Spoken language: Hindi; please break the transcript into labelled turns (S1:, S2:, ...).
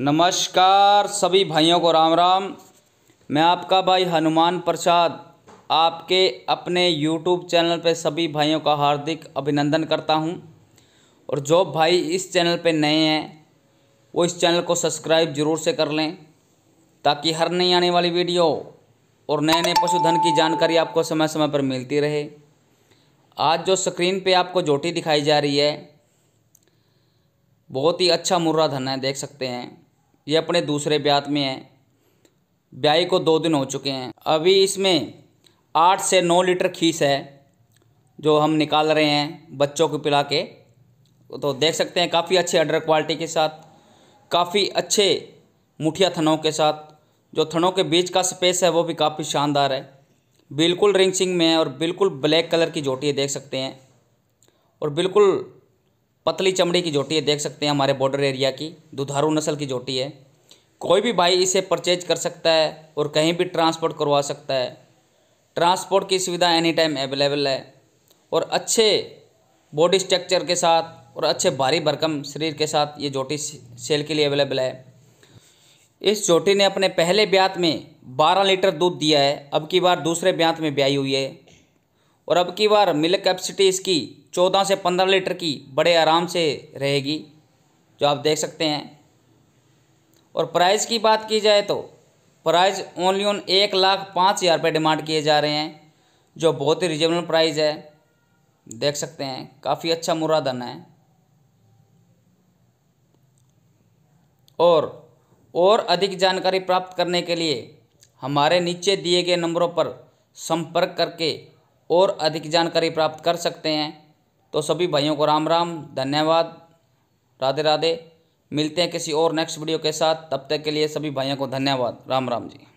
S1: नमस्कार सभी भाइयों को राम राम मैं आपका भाई हनुमान प्रसाद आपके अपने यूट्यूब चैनल पर सभी भाइयों का हार्दिक अभिनंदन करता हूं और जो भाई इस चैनल पर नए हैं वो इस चैनल को सब्सक्राइब जरूर से कर लें ताकि हर नई आने वाली वीडियो और नए नए पशुधन की जानकारी आपको समय समय पर मिलती रहे आज जो स्क्रीन पे आपको जोटी दिखाई जा रही है बहुत ही अच्छा मुर्रा धन है देख सकते हैं ये अपने दूसरे ब्यात में है ब्याई को दो दिन हो चुके हैं अभी इसमें आठ से नौ लीटर खीस है जो हम निकाल रहे हैं बच्चों को पिला के तो देख सकते हैं काफ़ी अच्छे अंडर क्वालिटी के साथ काफ़ी अच्छे मुठिया थनों के साथ जो थनों के बीच का स्पेस है वो भी काफ़ी शानदार है बिल्कुल रिंगसिंग में है और बिल्कुल ब्लैक कलर की जोटी है देख सकते हैं और बिल्कुल पतली चमड़ी की जोटी है देख सकते हैं हमारे बॉर्डर एरिया की दुधारू नस्ल की जोटी है कोई भी भाई इसे परचेज कर सकता है और कहीं भी ट्रांसपोर्ट करवा सकता है ट्रांसपोर्ट की सुविधा एनी टाइम अवेलेबल है और अच्छे बॉडी स्ट्रक्चर के साथ और अच्छे भारी भरकम शरीर के साथ ये जोटी सेल के लिए अवेलेबल है इस जोटी ने अपने पहले ब्यात में 12 लीटर दूध दिया है अब की बार दूसरे ब्यात में ब्याई हुई है और अब की बार मिल्क कैपेसिटी इसकी चौदह से पंद्रह लीटर की बड़े आराम से रहेगी जो आप देख सकते हैं और प्राइस की बात की जाए तो प्राइस ओनली ऑन एक लाख पाँच हज़ार रुपये डिमांड किए जा रहे हैं जो बहुत ही रिजनेबल प्राइस है देख सकते हैं काफ़ी अच्छा मुरादन है और और अधिक जानकारी प्राप्त करने के लिए हमारे नीचे दिए गए नंबरों पर संपर्क करके और अधिक जानकारी प्राप्त कर सकते हैं तो सभी भाइयों को राम राम धन्यवाद राधे राधे मिलते हैं किसी और नेक्स्ट वीडियो के साथ तब तक के लिए सभी भाइयों को धन्यवाद राम राम जी